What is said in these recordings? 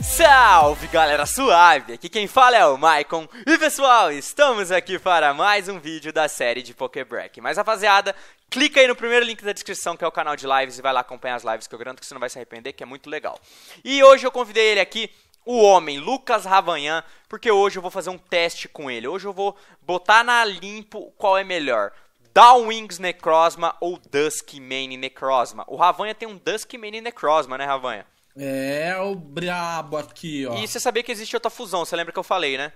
Salve galera suave, aqui quem fala é o Maicon E pessoal, estamos aqui para mais um vídeo da série de Poké Break Mas rapaziada, Clica aí no primeiro link da descrição, que é o canal de lives, e vai lá acompanhar as lives, que eu garanto que você não vai se arrepender, que é muito legal. E hoje eu convidei ele aqui, o homem, Lucas Ravanhã, porque hoje eu vou fazer um teste com ele. Hoje eu vou botar na limpo qual é melhor. Downwings Necrosma ou Duskmane Necrosma. O Ravanha tem um Duskmane Necrosma, né, Ravanha? É, o brabo aqui, ó. E você sabia que existe outra fusão, você lembra que eu falei, né?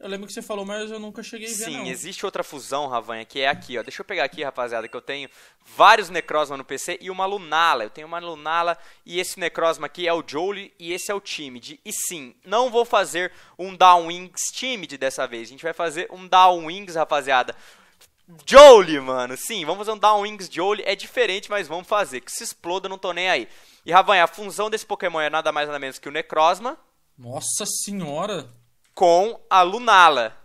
Eu lembro que você falou, mas eu nunca cheguei a ver, Sim, não. existe outra fusão, Ravanha, que é aqui, ó. Deixa eu pegar aqui, rapaziada, que eu tenho vários Necrosma no PC e uma Lunala. Eu tenho uma Lunala e esse Necrosma aqui é o Jolie e esse é o Timid. E sim, não vou fazer um Downwings Timid dessa vez. A gente vai fazer um Downwings, rapaziada. Jolie, mano. Sim, vamos fazer um Downwings Jolie. É diferente, mas vamos fazer. Que se exploda, não tô nem aí. E, Ravanha, a função desse Pokémon é nada mais nada menos que o Necrosma. Nossa senhora! com a Lunala.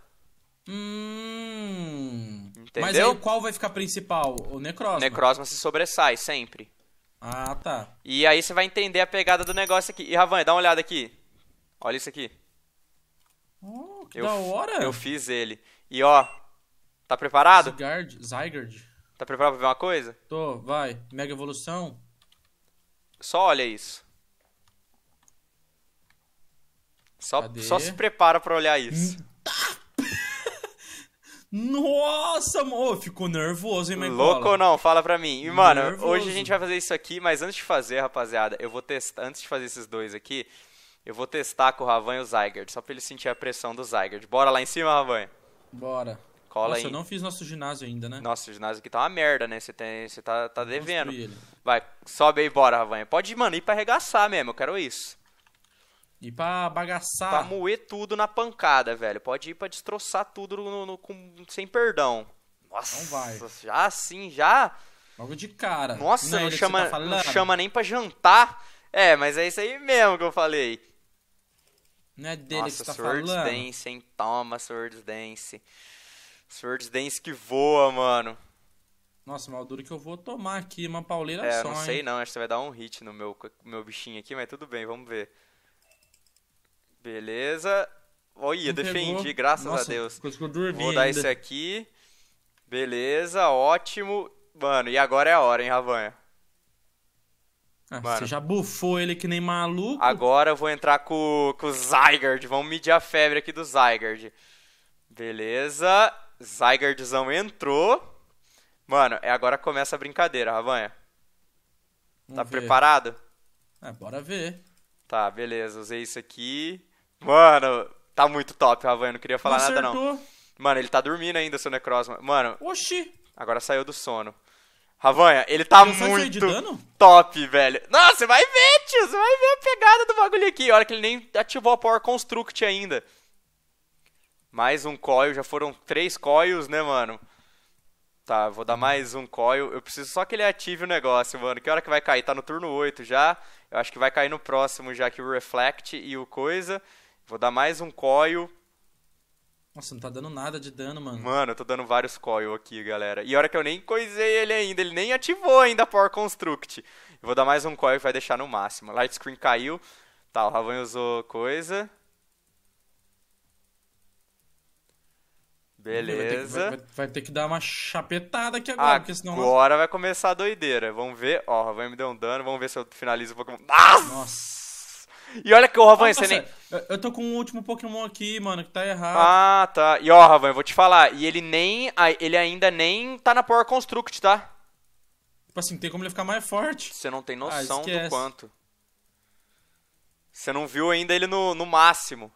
Hum. Entendeu? Mas aí qual vai ficar principal? O Necrosma. Necrosma se sobressai sempre. Ah, tá. E aí você vai entender a pegada do negócio aqui. E Ravan, dá uma olhada aqui. Olha isso aqui. Oh, que eu, da hora. Eu fiz ele. E ó, tá preparado? Zygarde. Zygarde. Tá preparado pra ver uma coisa? Tô, vai. Mega evolução. Só olha isso. Só, só se prepara para olhar isso. Nossa, amor, ficou nervoso, hein, Michael? Louco ou não? Fala pra mim. E, mano, nervoso. hoje a gente vai fazer isso aqui, mas antes de fazer, rapaziada, eu vou testar. Antes de fazer esses dois aqui, eu vou testar com o Ravan e o Zygard, só pra ele sentir a pressão do Zygard. Bora lá em cima, Ravan? Bora. Cola Nossa, aí. eu não fiz nosso ginásio ainda, né? Nosso ginásio aqui tá uma merda, né? Você tem... Cê tá, tá devendo. Vai, sobe aí, bora, Ravan. Pode, mano, ir pra arregaçar mesmo, eu quero isso. E pra bagaçar. Pra moer tudo na pancada, velho. Pode ir pra destroçar tudo no, no, com, sem perdão. Nossa, não vai. já assim, já. Logo de cara. Nossa, não, é não chama, tá não chama nem pra jantar. É, mas é isso aí mesmo que eu falei. Não é dele Nossa, que você tá Swords falando. Dance, hein? Toma, Swords Dance. Swords Dance que voa, mano. Nossa, mal duro que eu vou tomar aqui, uma pauleira é, só. É, não sei hein? não, acho que você vai dar um hit no meu, meu bichinho aqui, mas tudo bem, vamos ver. Beleza. Olha, defendi, pegou. graças Nossa, a Deus. Vou dar isso aqui. Beleza, ótimo. Mano, e agora é a hora, hein, Ravanha? Ah, você já bufou ele que nem maluco. Agora eu vou entrar com, com o Zygard. Vamos medir a febre aqui do Zygard. Beleza. Zygardzão entrou. Mano, é agora começa a brincadeira, Ravanha. tá ver. preparado? É, bora ver. Tá, beleza. Usei isso aqui. Mano, tá muito top o Havan, não queria falar não nada acertou. não. Mano, ele tá dormindo ainda, seu Necrosma. Mano. Oxi! Agora saiu do sono. Ravanha, ele tá muito top, velho. Nossa, você vai ver, tio. Você vai ver a pegada do bagulho aqui. Olha que ele nem ativou a Power Construct ainda. Mais um coil. Já foram três coils, né, mano? Tá, vou dar mais um coil. Eu preciso só que ele ative o negócio, mano. Que hora que vai cair? Tá no turno 8 já. Eu acho que vai cair no próximo já que o Reflect e o Coisa. Vou dar mais um coil. Nossa, não tá dando nada de dano, mano. Mano, eu tô dando vários coil aqui, galera. E a hora que eu nem coisei ele ainda, ele nem ativou ainda a Power Construct. Eu vou dar mais um coil e vai deixar no máximo. Light Screen caiu. Tá, o Ravan usou coisa. Beleza. Vai ter, que, vai, vai ter, que, dar uma chapetada aqui agora, porque senão. Agora vai começar a doideira. Vamos ver. Ó, o Ravan me deu um dano. Vamos ver se eu finalizo o Pokémon. Nossa. E olha que o Ravan, você ah, é nem. Eu tô com o um último Pokémon aqui, mano, que tá errado. Ah, tá. E ó, Ravan, eu vou te falar. E ele nem. Ele ainda nem tá na Power Construct, tá? Tipo assim, tem como ele ficar mais forte. Você não tem ah, noção ah, do quanto. Você não viu ainda ele no, no máximo.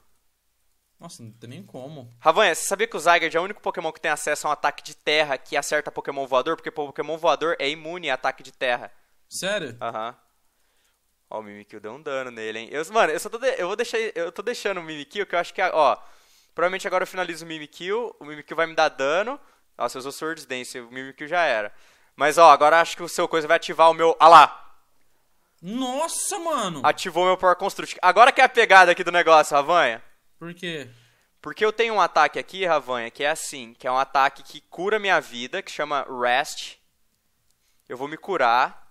Nossa, não tem nem como. Ravanha, você sabia que o Zygarde é o único Pokémon que tem acesso a um ataque de terra que acerta Pokémon voador? Porque Pokémon voador é imune a ataque de terra. Sério? Aham. Uhum. Ó, o Mimikyu deu um dano nele, hein? Eu, mano, eu só tô, de, eu vou deixar, eu tô deixando o Mimikyu, que eu acho que, ó... Provavelmente agora eu finalizo o Mimikyu, o Mimikyu vai me dar dano. Nossa, eu usou Swords Dance, o Mimikyu já era. Mas, ó, agora acho que o seu coisa vai ativar o meu... Ah lá! Nossa, mano! Ativou meu Power Construct. Agora que é a pegada aqui do negócio, Ravanha. Por quê? Porque eu tenho um ataque aqui, Ravanha, que é assim, que é um ataque que cura minha vida, que chama Rest. Eu vou me curar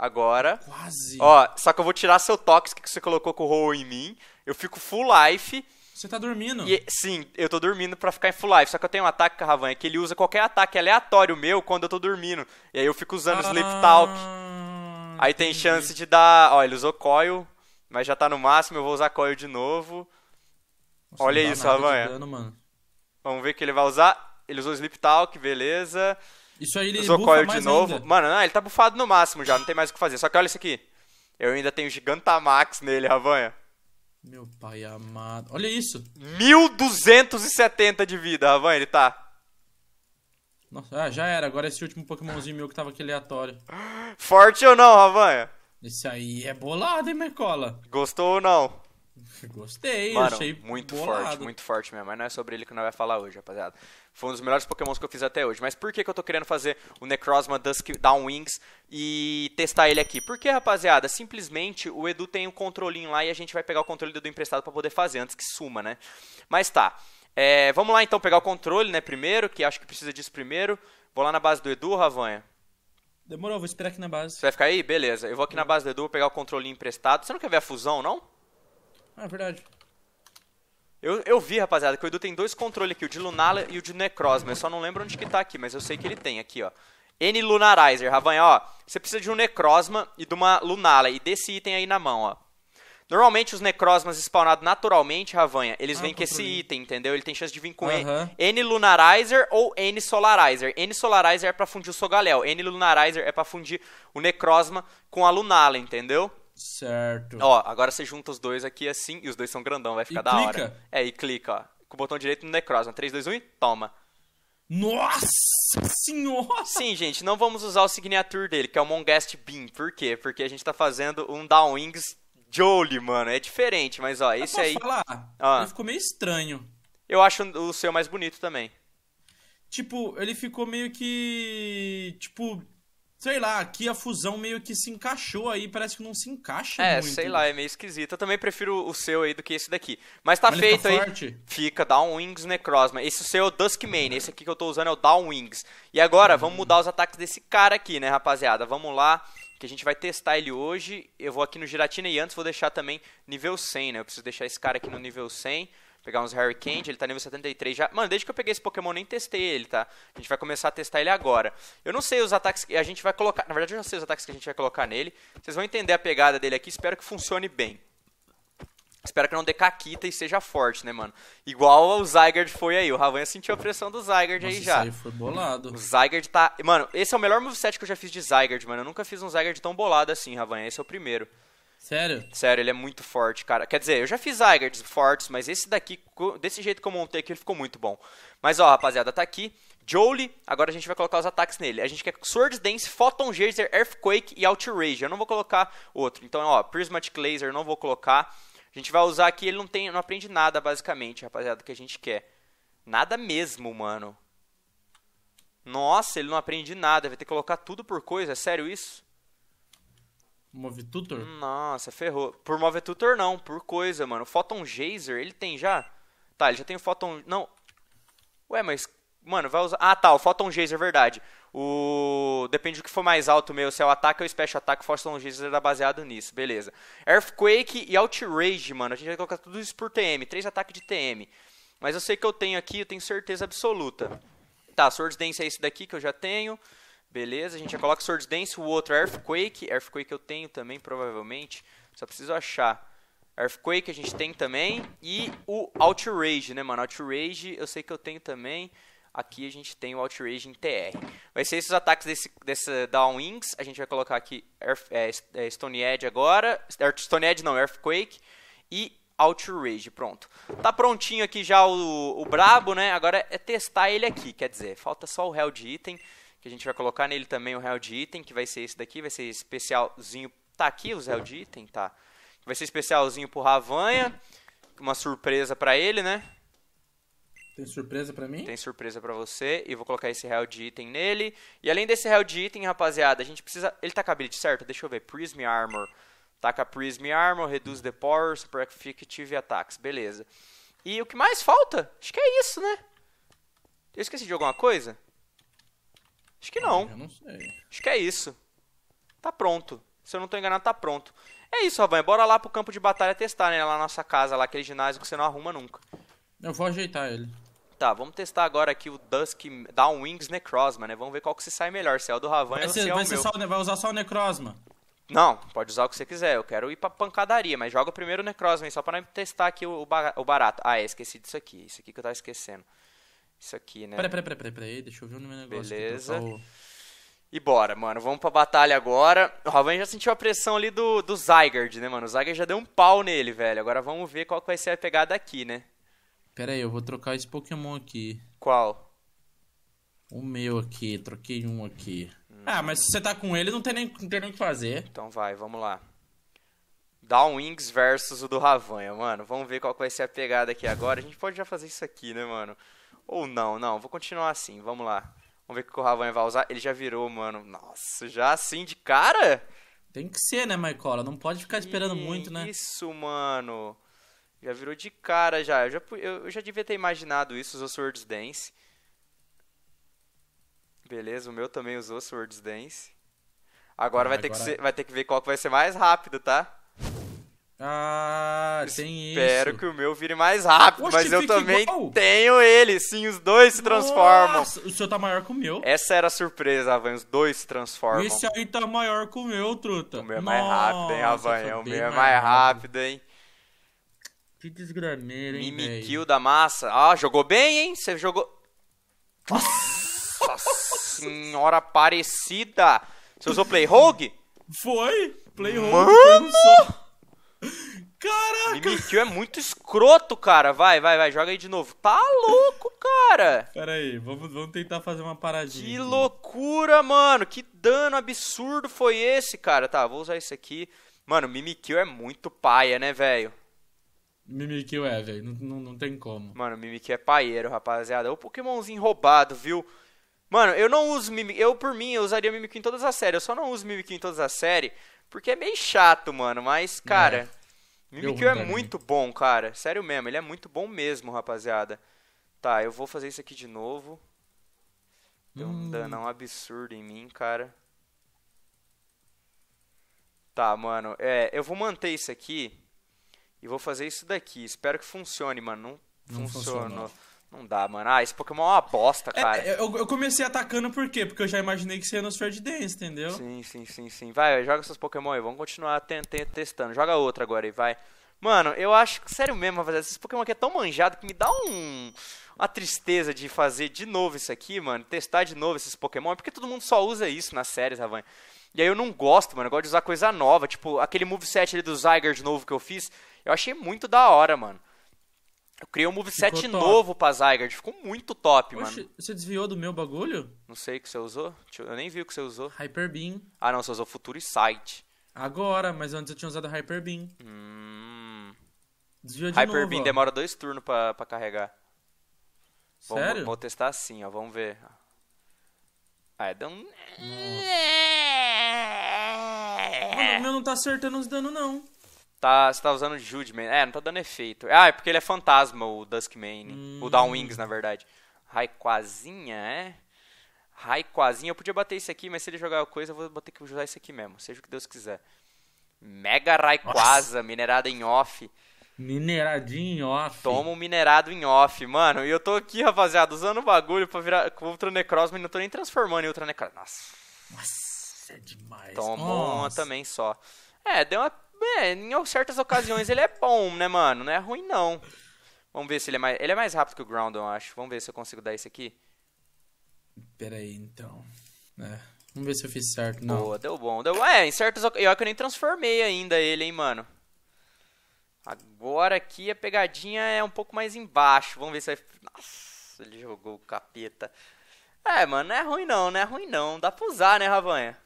agora. Quase. Ó, só que eu vou tirar seu tóxico que você colocou com o roll em mim. Eu fico full life. Você tá dormindo? E, sim, eu tô dormindo pra ficar em full life. Só que eu tenho um ataque, Carravan, que ele usa qualquer ataque aleatório meu quando eu tô dormindo. E aí eu fico usando ah, Sleep Talk. Aí tem chance de dar. Ó, ele usou coil, mas já tá no máximo, eu vou usar coil de novo. Nossa, Olha isso, Ravanha. Vamos ver o que ele vai usar. Ele usou Sleep Talk, beleza. Isso aí ele Usou bufa de novo. Ainda. Mano, não, ele tá bufado no máximo já, não tem mais o que fazer. Só que olha isso aqui. Eu ainda tenho Gigantamax nele, Ravanha. Meu pai amado. Olha isso. 1270 de vida, Ravanha. ele tá. Nossa, ah, já era. Agora esse último Pokémonzinho meu que tava aqui aleatório. Forte ou não, Ravanha? Esse aí é bolado, hein, Mercola? Gostou ou não? Gostei, Mano, achei muito bolado. forte, muito forte mesmo. Mas não é sobre ele que nós vai falar hoje, rapaziada. Foi um dos melhores Pokémons que eu fiz até hoje. Mas por que, que eu tô querendo fazer o Necrozma Dusk Downwings e testar ele aqui? Porque, rapaziada, simplesmente o Edu tem um controlinho lá e a gente vai pegar o controle do Edu emprestado para poder fazer antes que suma, né? Mas tá. É, vamos lá então pegar o controle, né? Primeiro, que acho que precisa disso primeiro. Vou lá na base do Edu, Ravanha. Demorou, vou esperar aqui na base. Você vai ficar aí? Beleza. Eu vou aqui na uhum. base do Edu, vou pegar o controlinho emprestado. Você não quer ver a fusão, não? É verdade. Eu, eu vi, rapaziada, que o Edu tem dois controles aqui, o de Lunala e o de Necrozma. Eu só não lembro onde que tá aqui, mas eu sei que ele tem aqui, ó. N Lunarizer, Ravanha, ó. Você precisa de um Necrosma e de uma Lunala, e desse item aí na mão, ó. Normalmente os necrosmas spawnados naturalmente, Ravanha, eles ah, vêm com esse item, entendeu? Ele tem chance de vir com uh -huh. N Lunarizer ou N Solarizer. N Solarizer é pra fundir o Sogalel. N Lunarizer é pra fundir o Necrosma com a Lunala, entendeu? Certo. Ó, agora você junta os dois aqui assim, e os dois são grandão, vai ficar e da clica. hora. É, e clica, ó. Com o botão direito no Necrozma. 3, 2, 1 e toma. Nossa senhora! Sim, gente, não vamos usar o signature dele, que é o Mongast Beam. Por quê? Porque a gente tá fazendo um Downwings Jolie, mano. É diferente, mas ó, esse aí. falar? Ah. Ele ficou meio estranho. Eu acho o seu mais bonito também. Tipo, ele ficou meio que. Tipo, sei lá, aqui a fusão meio que se encaixou aí, parece que não se encaixa é, muito. É, sei lá, é meio esquisito. Eu também prefiro o seu aí do que esse daqui. Mas tá Mas tá feito aí. Forte. Fica, Downwings Necrozma. Esse seu é o Duskmane, esse aqui que eu tô usando é o Downwings. E agora, hum. vamos mudar os ataques desse cara aqui, né, rapaziada? Vamos lá, que a gente vai testar ele hoje. Eu vou aqui no Giratina e antes vou deixar também nível 100, né? Eu preciso deixar esse cara aqui no nível 100. Pegar uns Harry Candy, ele tá nível 73 já. Mano, desde que eu peguei esse Pokémon, nem testei ele, tá? A gente vai começar a testar ele agora. Eu não sei os ataques que a gente vai colocar. Na verdade, eu já sei os ataques que a gente vai colocar nele. Vocês vão entender a pegada dele aqui. Espero que funcione bem. Espero que não dê caquita e seja forte, né, mano? Igual o Zygarde foi aí. O Ravanha sentiu a pressão do Zygarde Nossa, aí já. Isso aí foi bolado. O Zygarde tá. Mano, esse é o melhor moveset que eu já fiz de Zygarde mano. Eu nunca fiz um Zygarde tão bolado assim, Ravanha. Esse é o primeiro. Sério? Sério, ele é muito forte, cara. Quer dizer, eu já fiz Zygardes fortes, mas esse daqui, desse jeito que eu montei aqui, ele ficou muito bom. Mas ó, rapaziada, tá aqui. Jolie, agora a gente vai colocar os ataques nele. A gente quer Swords Dance, Photon Geyser, Earthquake e Outrage. Eu não vou colocar outro. Então, ó, Prismatic Laser não vou colocar. A gente vai usar aqui, ele não tem, não aprende nada basicamente, rapaziada, que a gente quer. Nada mesmo, mano. Nossa, ele não aprende nada, vai ter que colocar tudo por coisa, é sério isso? Move Tutor? Nossa, ferrou. Por Move Tutor não, por coisa, mano. Photon Geyser, ele tem já? Tá, ele já tem o Photon... Não. Ué, mas... Mano, vai usar... Ah, tá, o Photon Geyser, verdade. O... Depende do que for mais alto meu, se é o ataque ou o special attack, o Photon Geyser era baseado nisso, beleza. Earthquake e Outrage, mano. A gente vai colocar tudo isso por TM, três ataques de TM. Mas eu sei que eu tenho aqui, eu tenho certeza absoluta. Tá, Swords Dance é esse daqui que eu já tenho. Beleza, a gente já coloca Swords Dance, o outro é Earthquake. Earthquake eu tenho também, provavelmente. Só preciso achar. Earthquake a gente tem também. E o Outrage, né, mano? Outrage eu sei que eu tenho também. Aqui a gente tem o Outrage em TR. Vai ser esses ataques desse, desse Downwings. A gente vai colocar aqui Earth, é, é Stone Edge agora. Stone Edge não, Earthquake. E Outrage, pronto. Tá prontinho aqui já o, o Brabo, né? Agora é testar ele aqui, quer dizer, falta só o réu de item que a gente vai colocar nele também o réu de item, que vai ser esse daqui, vai ser especialzinho. Tá aqui os réu de item? Tá. Vai ser especialzinho pro Ravanha, uma surpresa para ele, né? Tem surpresa para mim? Tem surpresa para você. E vou colocar esse real de item nele. E além desse real de item, rapaziada, a gente precisa... Ele tá com habilidate certo? Deixa eu ver. Prism Armor. Taca tá Prism Armor, reduz the power, super effective attacks. Beleza. E o que mais falta? Acho que é isso, né? Eu esqueci de alguma coisa? Acho que não. Eu não sei. Acho que é isso. Tá pronto. Se eu não tô enganado, tá pronto. É isso, Ravan. Bora lá pro campo de batalha testar, né? Lá na nossa casa, lá aquele ginásio que você não arruma nunca. Eu vou ajeitar ele. Tá, vamos testar agora aqui o Dusk Downwings necrosma, né? Vamos ver qual que se sai melhor, se é o do Ravan ou se é o vai meu. Só, vai usar só o necrosma? Não, pode usar o que você quiser. Eu quero ir pra pancadaria, mas joga primeiro o necrosma, aí, só pra testar aqui o, o barato. Ah, é, esqueci disso aqui. Isso aqui que eu tava esquecendo isso aqui, né? Peraí, peraí, peraí, peraí, peraí, deixa eu ver o meu negócio. Beleza. Aqui, E bora, mano, vamos pra batalha agora. O Ravan já sentiu a pressão ali do, do Zygarde, né, mano? O Zygarde já deu um pau nele, velho. Agora vamos ver qual que vai ser a pegada aqui, né? Pera aí, eu vou trocar esse Pokémon aqui. Qual? O meu aqui, troquei um aqui. Hum. Ah, mas se você tá com ele, não tem nem, não tem nem o que fazer. Então vai, vamos lá. Downwings versus o do Ravanha, mano. Vamos ver qual que vai ser a pegada aqui agora. A gente pode já fazer isso aqui, né, mano? Ou não, não, vou continuar assim, vamos lá. Vamos ver o que o Ravanha vai usar. Ele já virou, mano. Nossa, já assim de cara? Tem que ser, né, Maicola? Não pode ficar esperando muito, né? Isso, mano. Já virou de cara já. Eu já, eu já devia ter imaginado isso, usou Swords Dance. Beleza, o meu também usou Swords Dance. Agora, ah, vai, ter agora... Que ser, vai ter que ver qual que vai ser mais rápido, tá? Ah, tem isso. Espero que o meu vire mais rápido, Oxe, mas eu também igual. tenho ele. Sim, os dois se transformam. Nossa, o seu tá maior que o meu. Essa era a surpresa, Avan. Os dois se transformam. Esse aí tá maior que o meu, truta. O meu é mais rápido, hein, Avan? O meu é mais, mais rápido, hein? Que desgrameira, hein? Mimikyu da massa. Ah, jogou bem, hein? Você jogou. Nossa senhora parecida. Você usou Play Rogue? Foi! Play Rogue Mano! Foi Caraca! Mimikyu é muito escroto, cara. Vai, vai, vai, joga aí de novo. Tá louco, cara! Pera aí, vamos, vamos tentar fazer uma paradinha. Que loucura, mano! Que dano absurdo foi esse, cara. Tá, vou usar isso aqui. Mano, Mimikyu é muito paia, né, velho? Mimikyu é, velho. Não, não, não, tem como. Mano, Mimikyu é paieiro, rapaziada. É o Pokémonzinho roubado, viu? Mano, eu não uso Mimikyu. Eu, por mim, eu usaria Mimikyu em todas as séries. Eu só não uso Mimikyu em todas as séries porque é meio chato, mano. Mas, cara... É. Mimikyu é muito bom, cara. Sério mesmo, ele é muito bom mesmo, rapaziada. Tá, eu vou fazer isso aqui de novo. Deu um hum. danão absurdo em mim, cara. Tá, mano. É, eu vou manter isso aqui. E vou fazer isso daqui. Espero que funcione, mano. Não, não funcionou. funcionou. Não dá, mano. Ah, esse Pokémon é uma bosta, é, cara. É, eu, eu, comecei atacando por quê? Porque eu já imaginei que seria ia nos Fred Dance, entendeu? Sim, sim, sim, sim. Vai, joga seus Pokémon aí. Vamos continuar testando. Joga outra agora aí, vai. Mano, eu acho que, sério mesmo, rapaziada, esses Pokémon aqui é tão manjado que me dá um, uma tristeza de fazer de novo isso aqui, mano. Testar de novo esses Pokémon. É porque todo mundo só usa isso nas séries, Ravan. E aí eu não gosto, mano. Eu gosto de usar coisa nova. Tipo, aquele moveset ali do Zygarde novo que eu fiz, eu achei muito da hora, mano. Eu criei um moveset ficou novo top. pra Zygarde. Ficou muito top, Oxe, mano. Você desviou do meu bagulho? Não sei o que você usou. Eu nem vi o que você usou. Hyper Beam. Ah, não. Você usou Future Sight. Agora, mas antes eu tinha usado Hyper Beam. Hum. Desviou de Hyper novo, Beam ó. demora dois turnos pra, pra carregar. Sério? Vamos, vou testar assim, ó. Vamos ver. Ah, é dano... Nossa. Mano, o meu não tá acertando os danos, não. Tá, você tá usando Judgment. É, não tá dando efeito. Ah, é porque ele é fantasma, o Duskmane. Né? Hum. O Downwings, na verdade. Raikwazinha, é? Raikwazinha. Eu podia bater isso aqui, mas se ele jogar coisa, eu vou ter que usar isso aqui mesmo. Seja o que Deus quiser. Mega Raikwaza, minerada em off. Mineradinho em off. Toma um minerado em off, mano. E eu tô aqui, rapaziada, usando o bagulho pra virar com Ultra Necros, mas não tô nem transformando em Ultra Necros. Nossa. Nossa, é demais. Toma Nossa. uma também só. É, deu uma é, em certas ocasiões ele é bom, né, mano? Não é ruim, não. Vamos ver se ele é mais. Ele é mais rápido que o Ground, eu acho. Vamos ver se eu consigo dar esse aqui. Pera aí, então. É. Vamos ver se eu fiz certo. Não. Boa, deu bom. Deu... É, em certas ocasiões. Eu acho que eu nem transformei ainda ele, hein, mano. Agora aqui a pegadinha é um pouco mais embaixo. Vamos ver se vai. Nossa, ele jogou o capeta. É, mano, não é ruim não, não é ruim não. Dá pra usar, né, Ravanha?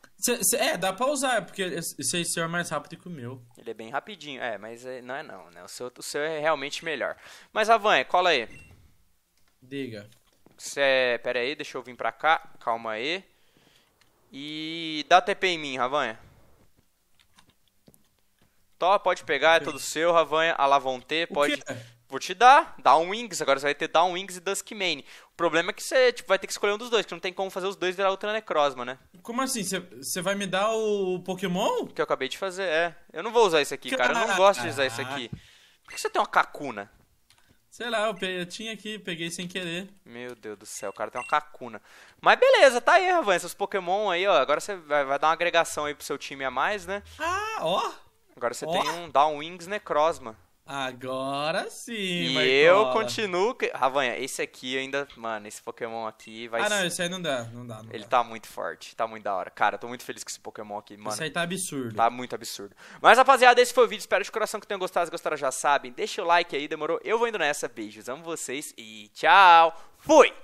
é, dá pra usar, porque esse seu é mais rápido que o meu. Ele é bem rapidinho, é, mas é, não é não, né? O seu, o seu é realmente melhor. Mas, Avan, cola aí. Diga. Cê, é, pera aí, deixa eu vir pra cá, calma aí. E dá TP em mim, Ravanha. Top, pode pegar, é tudo seu, Ravanha. Alavonte, pode... O quê? Vou te dar Downwings, agora você vai ter Downwings e Duskmane. O problema é que você tipo, vai ter que escolher um dos dois, que não tem como fazer os dois virar Ultra Necrosma, né? Como assim? Você vai me dar o Pokémon? Que eu acabei de fazer, é. Eu não vou usar isso aqui, cara. Eu não gosto de usar isso aqui. Por que você tem uma cacuna? Sei lá, eu, peguei, eu, tinha aqui, peguei sem querer. Meu Deus do céu, o cara tem uma cacuna. Mas beleza, tá aí, Ravan, esses Pokémon aí, ó. Agora você vai, vai, dar uma agregação aí pro seu time a mais, né? Ah, ó! Agora você ó. tem um Downwings Necrosma. Agora sim, E eu continuo. Ravanha, esse aqui ainda. Mano, esse Pokémon aqui vai Ah, não, esse aí não dá, não dá. Não Ele dá. tá muito forte, tá muito da hora. Cara, tô muito feliz com esse Pokémon aqui, mano. Esse aí tá absurdo. Tá muito absurdo. Mas, rapaziada, esse foi o vídeo. Espero de coração que tenham gostado. Se gostaram, já sabem. Deixa o like aí, demorou? Eu vou indo nessa. Beijos, amo vocês e tchau. Fui!